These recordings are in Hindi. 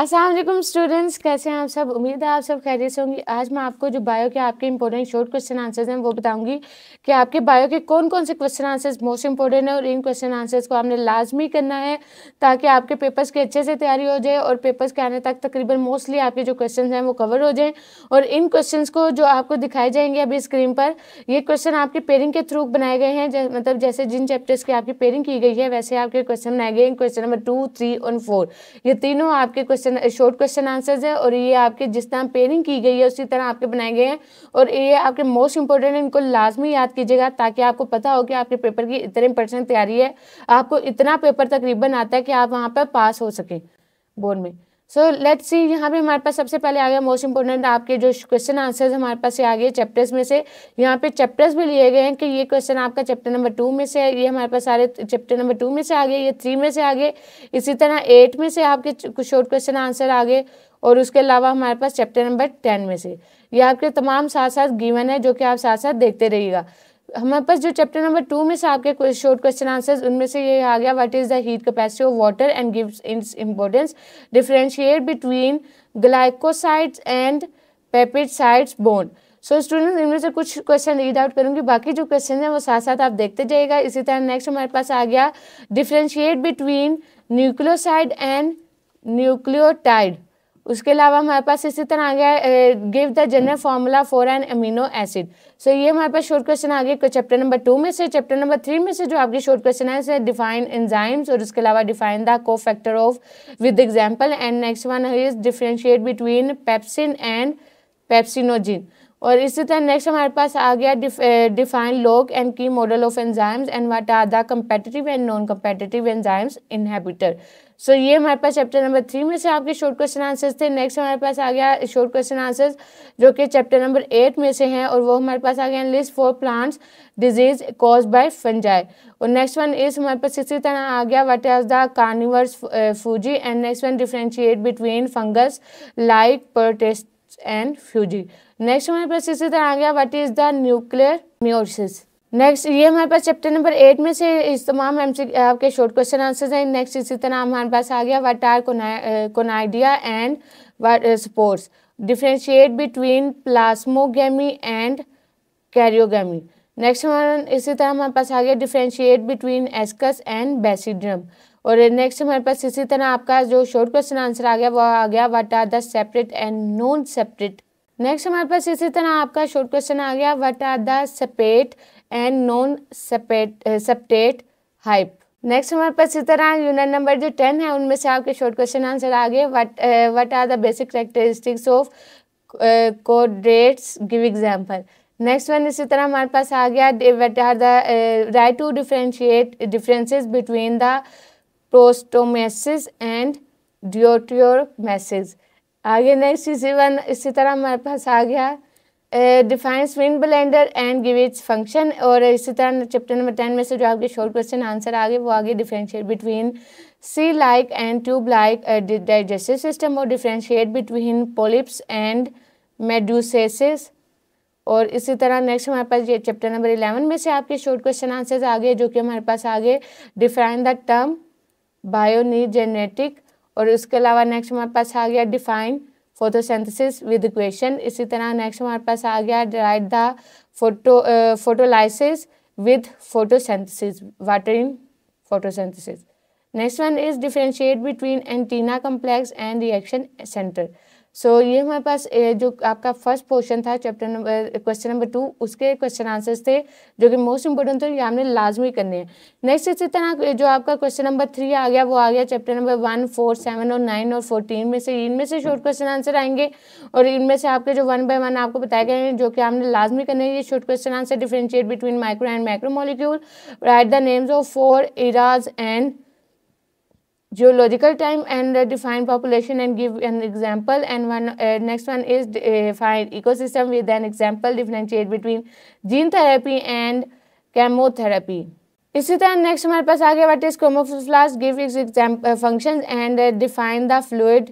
असलम स्टूडेंट्स कैसे हैं आप सब उम्मीद है आप सब खैरियत से होंगी आज मैं आपको जो बायो के आपके इंपॉर्टेंट शॉर्ट क्वेश्चन आंसर्स हैं वो बताऊंगी कि आपके बायो के कौन कौन से क्वेश्चन आंसर्स मोस्ट इंपॉर्टेंट हैं और इन क्वेश्चन आंसर्स को आपने लाजमी करना है ताकि आपके पेपर्स की अच्छे से तैयारी हो जाए और पेपर्स के आने तक तकरीबन मोस्टली आपके जो क्वेश्चन हैं वो कवर हो जाएँ और इन क्वेश्चन को जो आपको दिखाए जाएंगे अभी स्क्रीन पर ये क्वेश्चन आपके पेयरिंग के थ्रू बनाए गए हैं मतलब जैसे जिन चैप्टर्स की आपकी पेयरिंग की गई है वैसे आपके क्वेश्चन बनाए गए क्वेश्चन नंबर टू थ्री और फोर ये तीनों आपके question question short question answers है और ये आपके जिस तरह पेयरिंग की गई है उसी तरह आपके बनाए गए हैं और ये आपके मोस्ट इंपॉर्टेंट इनको लाजमी याद कीजिएगा ताकि आपको पता हो कि आपके पेपर की इतने परसेंट तैयारी है आपको इतना पेपर तकरीबन आता है कि आप वहाँ पर पास हो सकें बोर्ड में सो लेट्स सी यहाँ पे हमारे पास सबसे पहले आ गया मोस्ट इंपॉर्टेंट आपके जो क्वेश्चन आंसर्स हमारे पास से आ गए चैप्टर्स में से यहाँ पे चैप्टर्स भी लिए गए हैं कि ये क्वेश्चन आपका चैप्टर नंबर टू में से है ये हमारे पास सारे चैप्टर नंबर टू में से आ गए ये थ्री में से आ गए इसी तरह एट में से आपके कुछ शॉर्ट क्वेश्चन आंसर आ गए और उसके अलावा हमारे पास चैप्टर नंबर टेन में से ये आपके तमाम साथ साथ गिवन है जो कि आप साथ साथ देखते रहिएगा हमारे पास जो चैप्टर नंबर टू में से आपके शॉर्ट क्वेश्चन आंसर्स उनमें से ये आ गया what is the heat capacity of water and gives its importance differentiate between glycosides and peptidosides bond so students इनमें से कुछ क्वेश्चन रीड आउट करूंगी बाकी जो क्वेश्चन हैं वो साथ साथ आप देखते जाइएगा इसी तरह नेक्स्ट हमारे पास आ गया differentiate between nucleoside and nucleotide उसके अलावा हमारे पास इसी तरह आ गया give the general formula for an amino acid so ये हमारे पास शॉर्ट क्वेश्चन आ गया चैप्टर नंबर टू में से चैप्टर नंबर थ्री में से जो आपकी शॉर्ट क्वेश्चन है इसे डिफाइन एंजाइम्स और उसके अलावा define the cofactor of with example and next one is differentiate between pepsin and pepsinogen और इसी तरह नेक्स्ट हमारे पास आ गया define lock and key model of enzymes and what are the competitive and non competitive enzymes inhibitor so so, ये हमारे पास चैप्टर नंबर थ्री में से आपके शॉर्ट क्वेश्चन आंसर्स थे नेक्स्ट हमारे पास आ गया शॉर्ट क्वेश्चन आंसर्स जो कि चैप्टर नंबर एट में से हैं और वो हमारे पास आ गया list for plants disease cause by fungi और नेक्स्ट वन इज हमारे पास इसी तरह आ गया what is the carnivorous fungi and next one differentiate between fungus like protist and fungi next हमारे पास इसी तरह आ गया what is the nuclear meiosis next ये हमारे पास चैप्टर नंबर एट में से इस तमाम एम आपके शॉर्ट क्वेश्चन आंसर्स हैं नेक्स्ट इसी तरह हमारे पास आ गया what are conidia and spores differentiate between plasmogamy and karyogamy next हमारा इसी तरह हमारे पास आ गया differentiate between ascus and basidium और नेक्स्ट हमारे पास इसी तरह आपका जो शॉर्ट क्वेश्चन आंसर आ गया वो आ गया what are the septate and non septate next हमारे पास इसी तरह आपका शॉर्ट क्वेश्चन आ गया what are the septate and non septate hyphae next हमारे पास इस तरह यूनिट नंबर जो टेन है उनमें से आपके शॉर्ट क्वेश्चन आंसर आ गए what what are the basic characteristics of chordates give example next one इसी तरह हमारे पास आ गया what are the right to differentiate differences between the protostomes and डियोट्योर मैसेज आगे नेक्स्ट इसी वन इसी तरह हमारे पास आ गया defines wind bladder and give its function और इसी तरह चैप्टर नंबर टेन में से जो आपके शॉर्ट क्वेश्चन आंसर आ गए वो आगे differentiate between sac like and tube like digestive system और differentiate between polyps and medusas और इसी तरह नेक्स्ट हमारे पास ये चैप्टर नंबर इलेवन में से आपके शॉर्ट क्वेश्चन आंसर्स आ गए जो कि हमारे पास आ गए define the term biogenetic और उसके अलावा नेक्स्ट हमारे पास आ गया डिफाइन फोटोसेंथेसिस विद क्वेश्चन इसी तरह नेक्स्ट हमारे पास आ गया write the photo photolysis with photosynthesis water in photosynthesis next one is differentiate between antenna complex and reaction centre so so, ये हमारे पास जो आपका फर्स्ट पोर्शन था chapter number question number two उसके क्वेश्चन आंसर्स थे जो कि मोस्ट इंपॉर्टेंट थे ये हमने लाजमी करने हैं नेक्स्ट इसी तरह जो आपका क्वेश्चन नंबर थ्री आ गया वो आ गया chapter number one four seven और नाइन और फोर्टीन में से इनमें से शॉर्ट क्वेश्चन आंसर आएंगे और इनमें से आपके जो वन बाई वन आपको बताए गए हैं जो कि हमने लाजमी करने हैं ये short question answer differentiate between micro and micro molecule write the names of four eras and geological time and uh, define population and give an example and one uh, next one is define ecosystem with an example differentiate between gene therapy and chemotherapy इसी तरह नेक्स्ट हमारे पास आ गया what is chromoplast give its example function and define the fluid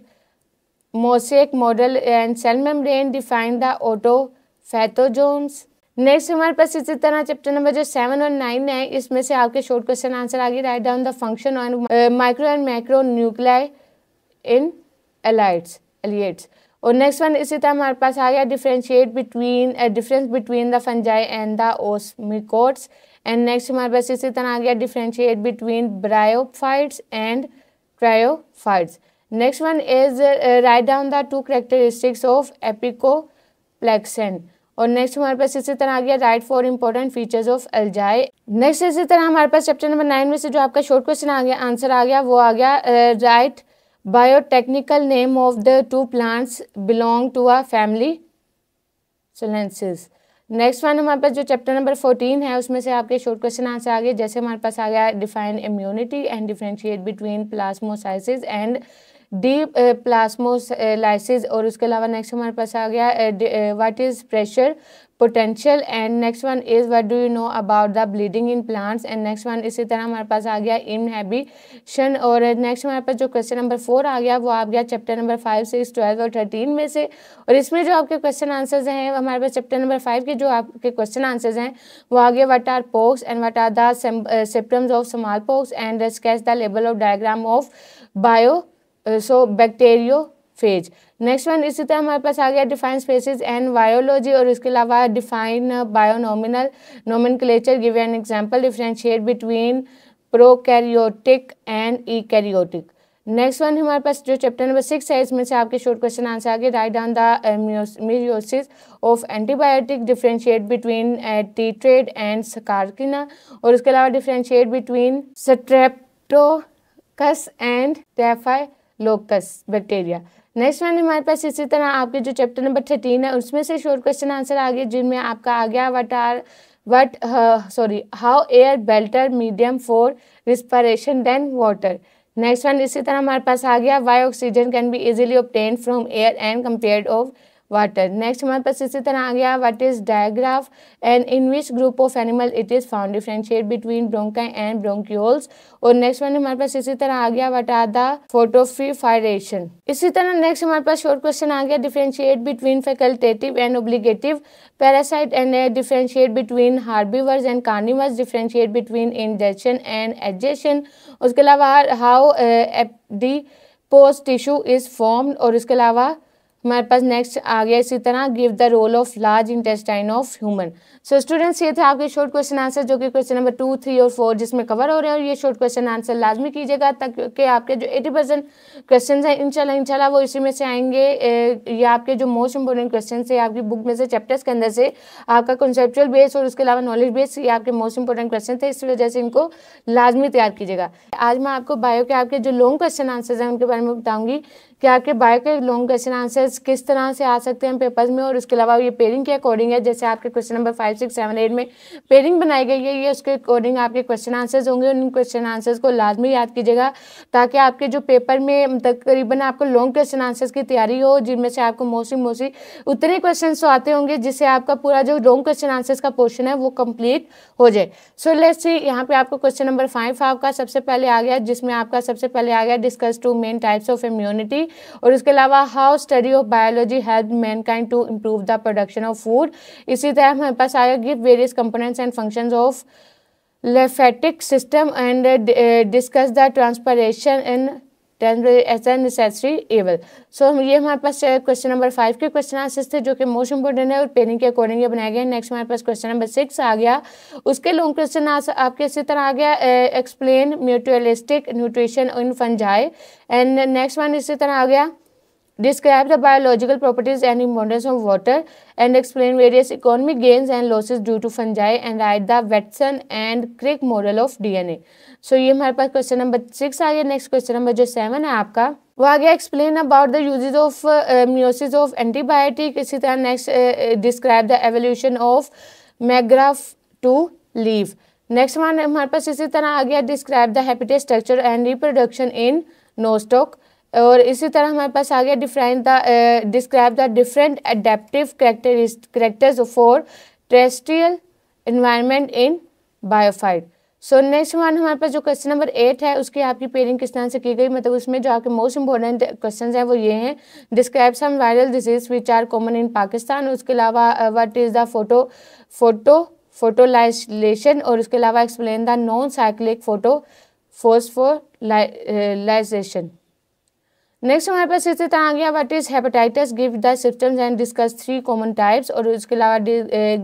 mosaic model and cell membrane define the autophagosomes next हमारे पास इसी तरह चैप्टर नंबर जो सेवन और नाइन है इसमें से आपके शॉर्ट क्वेश्चन आंसर आगे write down the function on micro and micro nuclei in ciliates ciliates और नेक्स्ट वन इसी तरह हमारे पास आ गया differentiate between difference between the fungi and the ascomycetes and next हमारे पास इसी तरह आ गया differentiate between bryophytes and cryophytes next one is write down the two characteristics of apicomplexans और नेक्स्ट हमारे पास इसी तरह आ गया write four important features of algae next इसी तरह हमारे पास चैप्टर नंबर नाइन में से जो आपका शॉर्ट क्वेश्चन आ गया आंसर आ गया वो आ गया write biotechnical name of the two plants belong to a family solanaceae next one हमारे पास जो चैप्टर नंबर फोर्टीन है उसमें से आपके शॉर्ट क्वेश्चन आंसर आ गए जैसे हमारे पास आ गया define immunity and differentiate between plasmolysis and deplasmolysis और उसके अलावा नेक्स्ट हमारे पास आ गया what is pressure potential and next one is what do you know about the bleeding in plants and next one इसी तरह हमारे पास आ गया इनहेबिशन और नेक्स्ट हमारे पास जो क्वेश्चन नंबर फोर आ गया वो आ गया chapter number five six twelve और थर्टीन में से और इसमें जो आपके क्वेश्चन आंसर्स हैं हमारे पास चैप्टर नंबर फाइव के जो आपके क्वेश्चन आंसर्स हैं वो आ गया what are pox and what are symptoms of small pox and sketch the label of diagram of bio so bacteriophage next one इसी तरह हमारे पास आ गया डिफाइन स्पेसिस एंड बायोलॉजी और इसके अलावा define binomial nomenclature give an example differentiate between prokaryotic and eukaryotic next one हमारे पास जो चैप्टर नंबर सिक्स है इसमें से आपके शॉर्ट क्वेश्चन आंसर गए write down the of antibiotic differentiate between टीट्रेड एंड सकारकिना और इसके अलावा differentiate between streptococcus and staphylococcus bacteria next one हमारे पास इसी तरह आपके जो चैप्टर नंबर थर्टीन है उसमें से शोर क्वेश्चन आंसर आ गया जिनमें आपका आ गया what are what sorry how air better medium for respiration than water next one इसी तरह हमारे पास आ गया why oxygen can be easily obtained from air and compare of water next हमारे पास इसी तरह आ गया व्हाट इज डायग्राफ and in which group of animal it is found differentiate between bronchi and bronchioles और नेक्स्ट वन हमारे पास इसी तरह आ गया व्हाट आर द फोटोफीफायरेशन इसी तरह नेक्स्ट हमारे पास शॉर्ट क्वेश्चन आ गया differentiate between facultative and obligative parasite and differentiate between herbivores and carnivores differentiate between injection and egestion उसके अलावा how the post tissue is form और इसके अलावा हमारे पास नेक्स्ट आ गया इसी तरह give the role of large intestine of human so students ये थे आपके शॉर्ट क्वेश्चन आंसर जो कि क्वेश्चन नंबर टू थ्री और फोर जिसमें कवर हो रहे हैं और ये शॉर्ट क्वेश्चन आंसर लाजमी कीजिएगा ताकि आपके जो एटी परसेंट क्वेश्चन हैं इनशाला इनशाला वो इसी में से आएंगे ये आपके जो मोस्ट इंपॉर्टेंट क्वेश्चन है आपकी बुक में से चैप्टर्स के अंदर से आपका कॉन्सेप्चुअल बेस और उसके अलावा नॉलेज बेस ये आपके मोस्ट इंपॉर्टेंट क्वेश्चन थे इस वजह से इनको लाजमी तैयार कीजिएगा आज मैं आपको बायो के आपके जो लॉन्ग क्वेश्चन आंसर्स हैं उनके बारे में बताऊँगी कि आपके बायो के लॉन्ग क्वेश्चन आंसर्स किस तरह से आ सकते हैं पेपर्स में और उसके अलावा ये पेरिंग के अकॉर्डिंग है जैसे आपके question number five six seven eight में पेरिंग बनाई गई है ये उसके अकॉर्डिंग आपके क्वेश्चन आंसर्स होंगे उन क्वेश्चन आंसर्स को लाजमी याद कीजिएगा ताकि आपके जो पेपर में तकरीबन आपको लॉन्ग क्वेश्चन आंसर्स की तैयारी हो जिनमें से आपको मोस्टली मोस्टली उतने क्वेश्चन तो आते होंगे जिससे आपका पूरा जो लॉन्ग क्वेश्चन आंसर्स का पोर्शन है वो कम्प्लीट हो जाए सो लेट्स सी यहाँ पे आपको क्वेश्चन नंबर फाइव आपका सबसे पहले आ गया जिसमें आपका सबसे पहले आ गया discuss two main types of immunity और इसके अलावा how study of biology help mankind to improve the production of food इसी तरह हमारे पास आया give various components and functions of lymphatic system and discuss the transpiration in ten as necessary evil so ये हमारे पास क्वेश्चन नंबर फाइव के क्वेश्चन आंसर्स थे जो कि मोस्ट इंपॉर्टेंट है और पेनिंग के अकॉर्डिंग ये बनाए गए नेक्स्ट हमारे पास क्वेश्चन नंबर सिक्स आ गया उसके लॉन्ग क्वेश्चन आपके इसी तरह आ गया explain mutualistic nutrition in fungi and next one इसी तरह आ गया describe the biological properties and importance of water and explain various economic gains and losses due to fungi and write the Watson and Crick model of DNA. So ये हमारे पास क्वेश्चन नंबर सिक्स आ गया नेक्स्ट क्वेश्चन नंबर जो सेवन है आपका वो आ गया explain about the usages of म्यूसिस ऑफ एंटीबायोटिक इसी तरह next describe the evolution of megaphyll to leaf next one हमारे पास इसी तरह आ गया describe the habitat structure and reproduction in Nostoc और इसी तरह हमारे पास आ गया different the describe the different adaptive characters for ट्रेस्ट्रियल environment in bryophyte so next one हमारे पास जो क्वेश्चन नंबर एट है उसकी आपकी पेयरिंग किस तरह से की गई मतलब उसमें जो आपके मोस्ट इंपॉर्टेंट क्वेश्चंस हैं वो ये हैं describe some viral disease which are common in Pakistan उसके अलावा what is the photo photo photolysation और उसके अलावा explain the non cyclic photo phosphorylation next हमारे पास इससे आ गया what is hepatitis give the symptoms and discuss three common types और उसके अलावा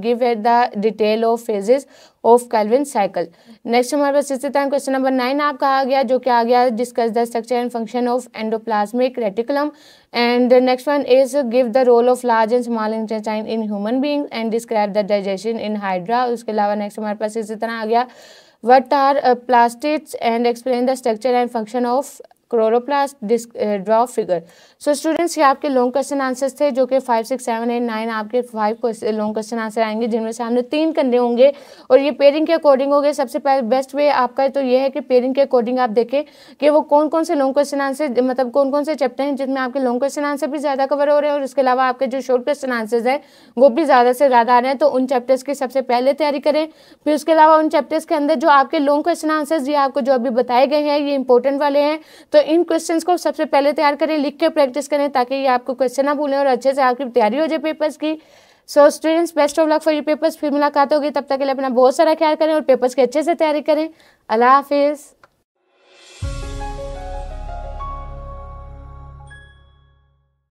give at the detail of phases of Calvin cycle next हमारे पास इससे क्वेश्चन नंबर नाइन आपका आ गया जो कि आ गया discuss the structure and function of endoplasmic reticulum and next one is give the role of large and small intestine in human being and describe the digestion in hydra उसके अलावा नेक्स्ट हमारे पास इसी तरह आ गया what are plastids and explain the structure and function of chloroplast disc draw figure so students ये आपके लॉन्ग क्वेश्चन आंसर्स थे जो कि five six seven eight nine आपके फाइव लॉन्ग क्वेश्चन आंसर आएंगे जिनमें से हमने तीन करने होंगे और ये पेयरिंग के अकॉर्डिंग होंगे सबसे पहले बेस्ट वे आपका तो ये है कि पेयरिंग के अकॉर्डिंग आप देखें कि वो कौन कौन से लॉन्ग क्वेश्चन आंसर मतलब कौन कौन से चैप्टर हैं जिसमें आपके लॉन्ग क्वेश्चन आंसर भी ज़्यादा कवर हो रहे हैं और उसके अलावा आपके जो शॉर्ट क्वेश्चन आंसर्स हैं वो भी ज़्यादा से ज़्यादा आ रहे हैं तो उन चैप्टर्स की सबसे पहले तैयारी करें फिर उसके अलावा उन चैप्टर्स के अंदर जो आपके लॉन्ग क्वेश्चन आंसर्स ये आपको जो अभी बताए गए हैं ये इंपॉर्टेंट वाले हैं तो इन क्वेश्चन को सबसे पहले तैयार करें लिख के प्रैक्टिस करें ताकि ये आपको क्वेश्चन ना भूलें और अच्छे से आपकी तैयारी हो जाए पेपर्स की so students best of luck for you papers फिर मुलाकात होगी तब तक के लिए अपना बहुत सारा ख्याल करें और पेपर्स की अच्छे से तैयारी करें अल्लाह हाफिज़